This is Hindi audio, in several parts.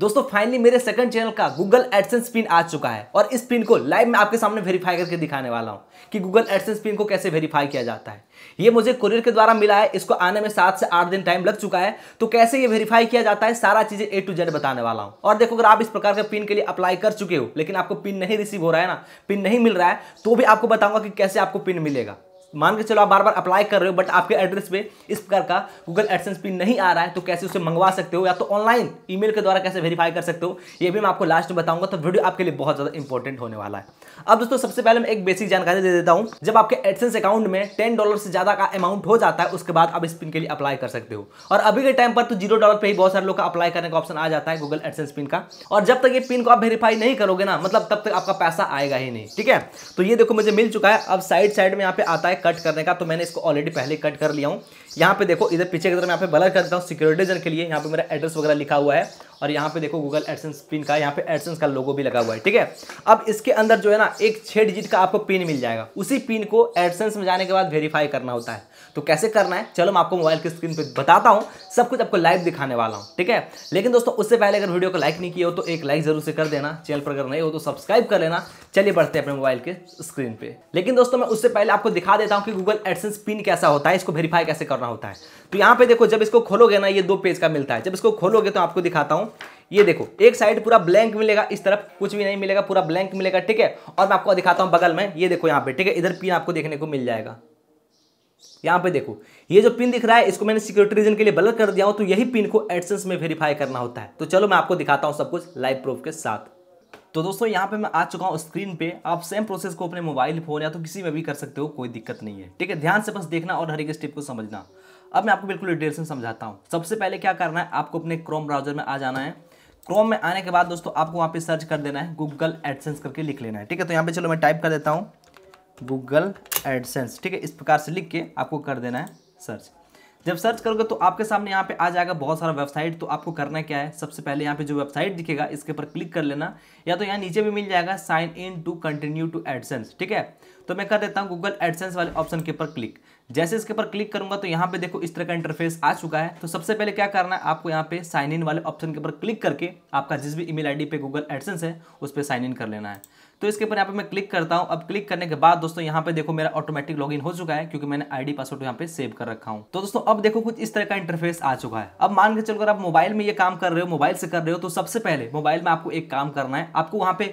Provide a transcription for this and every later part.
दोस्तों फाइनली मेरे सेकंड चैनल का गूगल एडसेंस पिन आ चुका है और इस पिन को लाइव में आपके सामने वेरीफाई करके दिखाने वाला हूं कि गूगल एडसेंस पिन को कैसे वेरीफाई किया जाता है ये मुझे कुरियर के द्वारा मिला है इसको आने में सात से आठ दिन टाइम लग चुका है तो कैसे ये वेरीफाई किया जाता है सारा चीज़ें ए टू जेड बताने वाला हूँ और देखो अगर आप इस प्रकार के पिन के लिए अप्लाई कर चुके हो लेकिन आपको पिन नहीं रिसीव हो रहा है ना पिन नहीं मिल रहा है तो भी आपको बताऊंगा कि कैसे आपको पिन मिलेगा मान के चलो आप बार बार अप्लाई कर रहे हो बट आपके एड्रेस पे इस प्रकार का गूगल एडसेंस पिन नहीं आ रहा है तो कैसे उसे मंगवा सकते हो या तो ऑनलाइन ईमेल के द्वारा कैसे वेरीफाई कर सकते हो ये भी मैं आपको लास्ट में बताऊंगा तो वीडियो आपके लिए बहुत ज़्यादा इंपॉर्टेंट होने वाला है अब दोस्तों सबसे पहले मैं एक बेसिक जानकारी दे देता हूँ जब आपके एडसेंस अकाउंट में टेन डॉलर से ज़्यादा का अमाउंट हो जाता है उसके बाद आप इस पिन के लिए अप्लाई कर सकते हो और अभी के टाइम पर तो जीरो डॉलर पर ही बहुत सारे लोग का अप्लाई करने का ऑप्शन आ जाता है गूगल एडसेंस पिन का और जब तक ये पिन को आप वेरीफाई नहीं करोगे ना मतलब तब तक आपका पैसा आएगा ही नहीं ठीक है तो ये देखो मुझे मिल चुका है अब साइड साइड में यहाँ पे आता है कट करने का तो मैंने इसको ऑलरेडी पहले कट कर लिया हूँ यहाँ पे देखो इधर पीछे की तरफ मैं यहाँ पे बलर करता हूँ सिक्योरिटी जन के लिए यहाँ पे मेरा एड्रेस वगैरह लिखा हुआ है और यहाँ पे देखो गूगल एडसेंस पिन का यहाँ पे एडसेंस का लोगो भी लगा हुआ है ठीक है अब इसके अंदर जो है ना एक छः डिजिट का आपको पिन मिल जाएगा उसी पिन को एडसेंस में जाने के बाद वेरीफाई करना होता है तो कैसे करना है चलो मैं आपको मोबाइल की स्क्रीन पर बताता हूँ सब कुछ आपको लाइव दिखाने वाला हूँ ठीक है लेकिन दोस्तों उससे पहले अगर वीडियो को लाइक नहीं किया हो तो एक लाइक जरूर से कर देना चैनल पर अगर नहीं हो तो सब्सक्राइब कर लेना चलिए बढ़ते हैं अपने मोबाइल के स्क्रीन पर लेकिन दोस्तों मैं उससे पहले आपको दिखा देता देता हूँ कि गूगल एडसेंस पिन कैसा होता है इसको वेरीफाई कैसे करना होता है तो यहाँ पे देखो जब इसको खोलोगे ना ये दो पेज का मिलता है जब इसको खोलोगे तो आपको दिखाता हूँ ये देखो एक साइड पूरा ब्लैंक मिलेगा इस तरफ कुछ भी नहीं मिलेगा पूरा ब्लैंक मिलेगा ठीक है और मैं आपको दिखाता हूँ बगल में ये देखो यहाँ पे ठीक है इधर पिन आपको देखने को मिल जाएगा यहाँ पे देखो ये जो पिन दिख रहा है इसको मैंने सिक्योरिटी रीजन के लिए बलर कर दिया हूँ तो यही पिन को एडसेंस में वेरीफाई करना होता है तो चलो मैं आपको दिखाता हूँ सब कुछ लाइव प्रूफ के साथ तो दोस्तों यहाँ पे मैं आ चुका हूँ स्क्रीन पे आप सेम प्रोसेस को अपने मोबाइल फ़ोन या तो किसी में भी कर सकते हो कोई दिक्कत नहीं है ठीक है ध्यान से बस देखना और हर एक स्टेप को समझना अब मैं आपको बिल्कुल डिटेल से समझाता हूँ सबसे पहले क्या करना है आपको अपने क्रोम ब्राउजर में आ जाना है क्रोम में आने के बाद दोस्तों आपको वहाँ पे सर्च कर देना है गूगल एडसेंस करके लिख लेना है ठीक है तो यहाँ पर चलो मैं टाइप कर देता हूँ गूगल एडसेंस ठीक है इस प्रकार से लिख के आपको कर देना है सर्च जब सर्च करोगे तो आपके सामने यहाँ पे आ जाएगा बहुत सारा वेबसाइट तो आपको करना क्या है सबसे पहले यहाँ पे जो वेबसाइट दिखेगा इसके ऊपर क्लिक कर लेना या तो यहाँ नीचे भी मिल जाएगा sign in to continue to AdSense ठीक है तो मैं कर देता हूँ गूगल एडसेंस वाले ऑप्शन के ऊपर क्लिक जैसे इसके ऊपर क्लिक करूंगा तो यहाँ पे देखो इस तरह का इंटरफेस आ चुका है तो सबसे पहले क्या करना है आपको यहाँ पे साइन इन वाले ऑप्शन के ऊपर क्लिक करके आपका जिस भी ईमेल आईडी पे गूगल एडसेंस है उस पर साइन इन कर लेना है तो इसके ऊपर यहाँ पे मैं क्लिक करता हूँ अब क्लिक करने के बाद दोस्तों यहाँ पे देखो मेरा ऑटोमेटिक लॉगिन हो चुका है क्योंकि मैंने आईडी पासवर्ड यहाँ पे सेव कर रखा हूँ तो दोस्तों अब देखो कुछ इस तरह का इंटरफेस आ चुका है अब मान के चलो अगर आप मोबाइल में ये काम कर रहे हो मोबाइल से कर रहे हो तो सबसे पहले मोबाइल में आपको एक काम करना है आपको वहाँ पे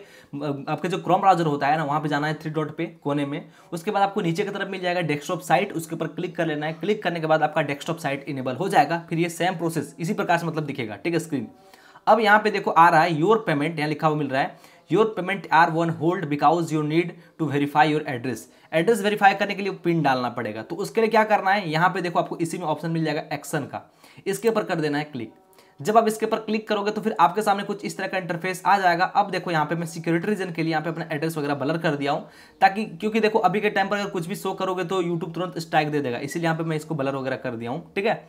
आपके जो क्रोम ब्राउजर होता है ना वहाँ पे जाना है थ्री डॉट पे कोने में उसके बाद आपको नीचे की तरफ मिल जाएगा डेस्कटॉप साइट उसके उसके ऊपर क्लिक कर लेना है क्लिक करने के बाद आपका डेस्कटॉप साइट इनेबल हो जाएगा फिर ये सेम प्रोसेस इसी प्रकार से मतलब दिखेगा ठीक है स्क्रीन अब यहाँ पे देखो आ रहा है योर पेमेंट यहाँ लिखा हुआ मिल रहा है your payment are on hold because you need to verify your address address verify करने के लिए पिन डालना पड़ेगा तो उसके लिए क्या करना है यहाँ पे देखो आपको इसी में ऑप्शन मिल जाएगा एक्शन का इसके ऊपर कर देना है क्लिक जब आप इसके ऊपर क्लिक करोगे तो फिर आपके सामने कुछ इस तरह का इंटरफेस आ जाएगा अब देखो यहाँ पे मैं सिक्योरिटी रीजन के लिए यहाँ पे अपना एड्रेस वगैरह ब्लर कर दिया हूँ ताकि क्योंकि देखो अभी के टाइम पर अगर कुछ भी शो करोगे तो यूट्यूब तुरंत स्ट्राइक दे देगा इसीलिए यहाँ पे मैं इसको ब्लर वगैरह कर दिया हूँ ठीक है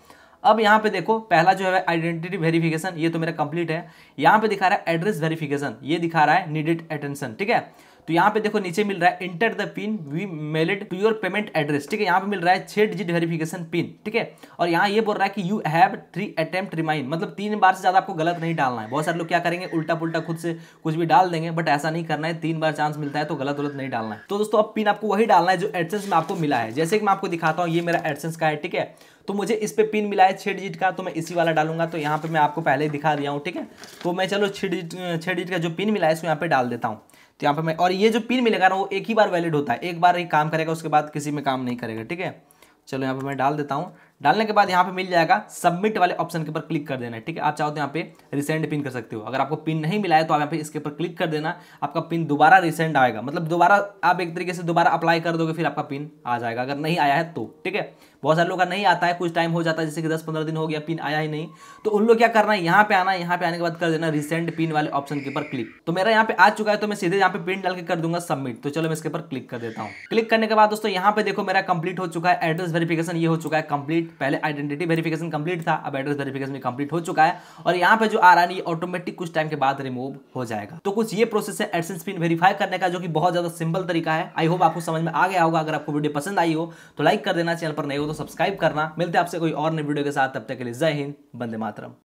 अब यहाँ पे देखो पहला जो है आइडेंटिटी वेरिफिकेशन ये तो मेरा कंप्लीट है यहाँ पे दिखा रहा है एड्रेस वेरिफिकेशन ये दिखा रहा है नीडेड अटेंशन ठीक है तो यहाँ पे देखो नीचे मिल रहा है enter the PIN we mailed to your payment address ठीक है यहाँ पे मिल रहा है छह डिजिट वेरिफिकेशन पिन ठीक है और यहाँ ये बोल रहा है कि you have three attempt remind मतलब तीन बार से ज्यादा आपको गलत नहीं डालना है बहुत सारे लोग क्या करेंगे उल्टा पुलटा खुद से कुछ भी डाल देंगे बट ऐसा नहीं करना है तीन बार चांस मिलता है तो गलत गलत नहीं डालना है तो दोस्तों अब पिन आपको वही डालना है जो एडसेंस में आपको मिला है जैसे कि मैं आपको दिखाता हूँ ये मेरा एडसेंस का है ठीक है तो मुझे इस पर पिन मिला है छः डिजिट का तो मैं इसी वाला डालूंगा तो यहाँ पर मैं आपको पहले ही दिखा दिया हूँ ठीक है तो मैं चलो छः डिजिट छः डिजिट का जो पिन मिला है इसको यहाँ पर डाल देता हूँ तो यहाँ पर मैं और ये जो पिन मिलेगा ना वो एक ही बार वैलिड होता है एक बार ही काम करेगा उसके बाद किसी में काम नहीं करेगा ठीक है चलो यहाँ पर मैं डाल देता हूँ डालने के बाद यहाँ पे मिल जाएगा सबमिट वाले ऑप्शन के ऊपर क्लिक कर देना है ठीक है आप चाहो तो यहाँ पे रिसेंड पिन कर सकते हो अगर आपको पिन नहीं मिला है तो आप यहाँ पे इसके ऊपर क्लिक कर देना आपका पिन दोबारा रिसेंड आएगा मतलब दोबारा आप एक तरीके से दोबारा अप्लाई कर दोगे फिर आपका पिन आ जाएगा अगर नहीं आया है तो ठीक है बहुत सारे लोग का नहीं आता है कुछ टाइम हो जाता है जैसे कि दस पंद्रह दिन हो गया पिन आया ही नहीं तो उन लोग क्या करना है यहाँ पे आना यहाँ पे आने के बाद कर देना रिसेंट पिन वाले ऑप्शन के ऊपर क्लिक तो मेरा यहाँ पे आ चुका है तो मैं सीधे यहाँ पे पिन डाल के कर दूंगा सबमिट तो चलो मैं इसके ऊपर क्लिक कर देता हूँ क्लिक करने के बाद दोस्तों यहाँ पे देखो मेरा कंप्लीट हो चुका है एड्रेस वेरिफिकेशन ये हो चुका है कंप्लीट पहले आइडेंटिटी वेरिफिकेशन कंप्लीट था अब एड्रेस वेरिफिकेशन भी कंप्लीट हो चुका है और यहाँ पे जो आ रहा है ये ऑटोमेटिक कुछ टाइम के बाद रिमूव हो जाएगा तो कुछ ये प्रोसेस है एडसेंस पिन वेरीफाई करने का जो कि बहुत ज्यादा सिंपल तरीका है आई होप आपको समझ में आ गया होगा अगर आपको वीडियो पसंद आई हो तो लाइक कर देना चैनल पर नहीं हो तो सब्सक्राइब करना मिलते आपसे कोई और नई वीडियो के साथ तब तक के लिए जय हिंद बंदे मातरम